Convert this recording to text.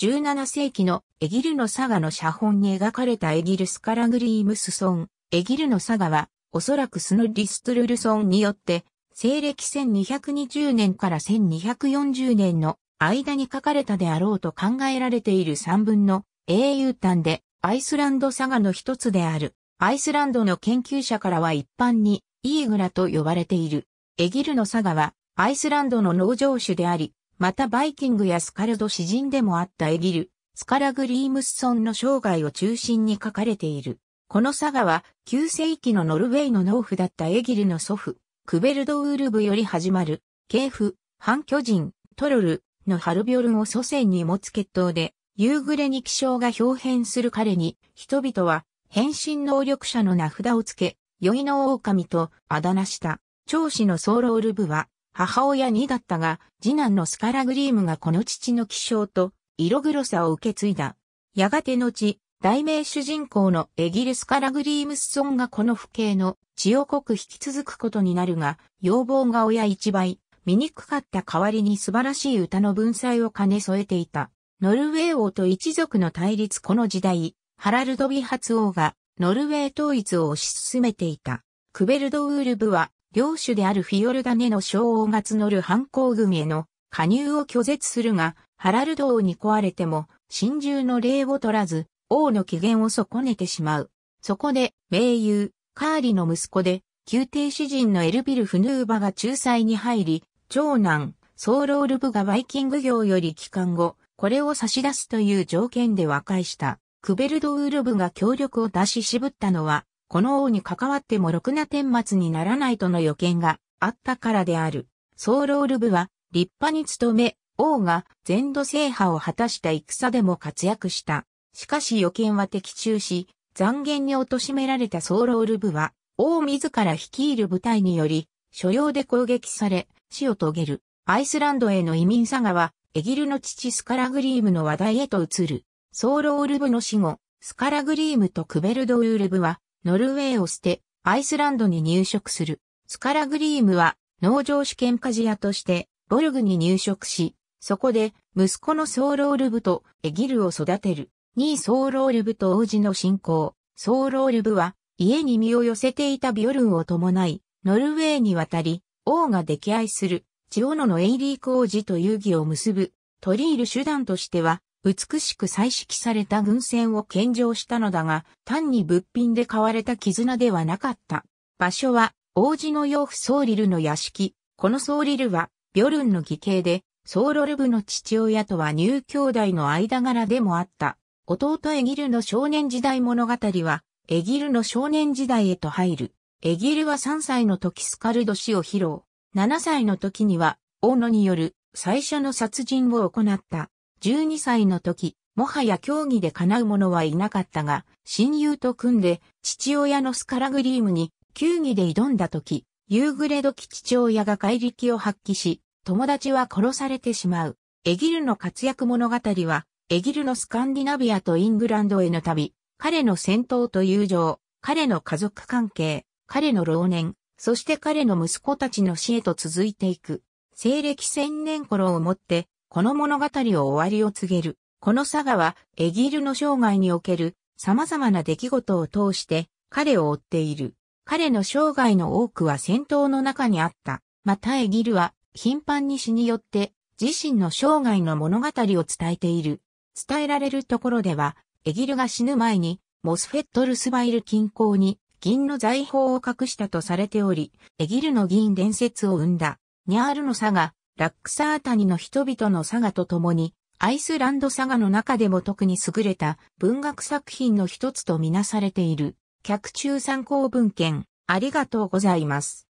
17世紀のエギルのサガの写本に描かれたエギルスカラグリームスソン、エギルのサガは、おそらくスノリストゥルルソンによって、西暦1220年から1240年の間に書かれたであろうと考えられている3分の英雄譚で、アイスランドサガの一つである。アイスランドの研究者からは一般にイーグラと呼ばれている。エギルのサガはアイスランドの農場主であり、またバイキングやスカルド詩人でもあったエギル、スカラグリームスソンの生涯を中心に書かれている。この佐賀は旧世紀のノルウェーの農夫だったエギルの祖父、クベルド・ウールブより始まる、系譜、反巨人、トロルのハルビョルンを祖先に持つ血統で、夕暮れに気象が表変する彼に、人々は変身能力者の名札をつけ、宵の狼とあだ名した、長子のソーロウルブは、母親2だったが、次男のスカラグリームがこの父の気性と色黒さを受け継いだ。やがて後、題名主人公のエギル・スカラグリームスソンがこの父兄の血を濃く引き続くことになるが、要望が親一倍、醜かった代わりに素晴らしい歌の文才を兼ね添えていた。ノルウェー王と一族の対立この時代、ハラルド・ビハツ王がノルウェー統一を推し進めていた。クベルド・ウールブは領主であるフィヨルダネの称号が募る反抗軍への加入を拒絶するが、ハラルド王に壊れても、真珠の礼を取らず、王の機嫌を損ねてしまう。そこで、名優、カーリの息子で、宮廷詩人のエルビル・フヌーバが仲裁に入り、長男、ソーロールブがバイキング業より帰還後、これを差し出すという条件で和解した。クベルドウールブが協力を出し渋ったのは、この王に関わってもろくな顛末にならないとの予見があったからである。ソーロール部は立派に務め、王が全土制覇を果たした戦でも活躍した。しかし予見は的中し、残言に貶められたソーロール部は、王自ら率いる部隊により、所要で攻撃され、死を遂げる。アイスランドへの移民佐賀は、エギルの父スカラグリームの話題へと移る。ソーロール部の死後、スカラグリームとクベルドウール部は、ノルウェーを捨て、アイスランドに入植する。スカラグリームは、農場試験鍛冶屋として、ボルグに入植し、そこで、息子のソーロールブとエギルを育てる。2位ソーロールブと王子の信仰。ソーロールブは、家に身を寄せていたビョルンを伴い、ノルウェーに渡り、王が溺愛する、千代野のエイリーク王子と遊戯を結ぶ、取り入る手段としては、美しく彩色された軍船を献上したのだが、単に物品で買われた絆ではなかった。場所は、王子の養父ソーリルの屋敷。このソーリルは、ビョルンの義兄で、ソーロルブの父親とは入兄弟の間柄でもあった。弟エギルの少年時代物語は、エギルの少年時代へと入る。エギルは3歳の時スカルド氏を披露。7歳の時には、王野による最初の殺人を行った。12歳の時、もはや競技で叶う者はいなかったが、親友と組んで、父親のスカラグリームに、球技で挑んだ時、夕暮れ時父親が怪力を発揮し、友達は殺されてしまう。エギルの活躍物語は、エギルのスカンディナビアとイングランドへの旅、彼の戦闘と友情、彼の家族関係、彼の老年、そして彼の息子たちの死へと続いていく。西暦千年頃をもって、この物語を終わりを告げる。この佐賀は、エギルの生涯における様々な出来事を通して彼を追っている。彼の生涯の多くは戦闘の中にあった。またエギルは頻繁に死によって自身の生涯の物語を伝えている。伝えられるところでは、エギルが死ぬ前にモスフェットルスバイル近郊に銀の財宝を隠したとされており、エギルの銀伝説を生んだ。ニャールの佐賀。ラックサー谷の人々の佐賀と共に、アイスランド佐賀の中でも特に優れた文学作品の一つとみなされている、客中参考文献、ありがとうございます。